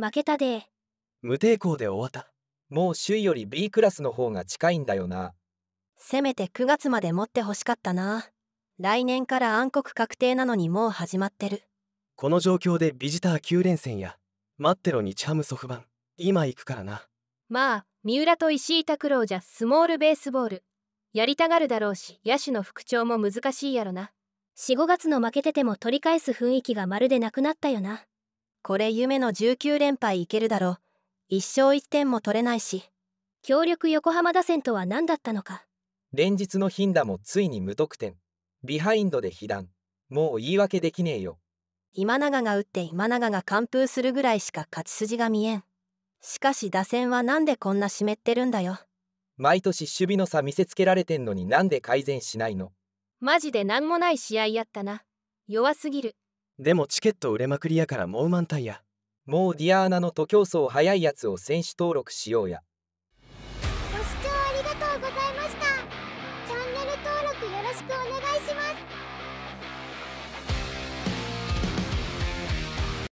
負けたで無抵抗で終わったもう首位より B クラスの方が近いんだよなせめて9月まで持ってほしかったな来年から暗黒確定なのにもう始まってるこの状況でビジター9連戦や待ってろにチャムソフ版今行くからなまあ三浦と石井拓郎じゃスモールベースボールやりたがるだろうし野手の復調も難しいやろな45月の負けてても取り返す雰囲気がまるでなくなったよなこれ夢の19連敗いけるだろう1勝1点も取れないし強力横浜打線とは何だったのか連日の頻打もついに無得点ビハインドで被弾もう言い訳できねえよ今永が打って今永が完封するぐらいしか勝ち筋が見えんしかし打線は何でこんな湿ってるんだよ毎年守備の差見せつけられてんのになんで改善しないのマジで何もない試合やったな弱すぎるでもチケット売れまくりやからもう満タイやもうディアーナの徒競走早いやつを選手登録しようやご視聴ありがとうございましたチャンネル登録よろしくお願いします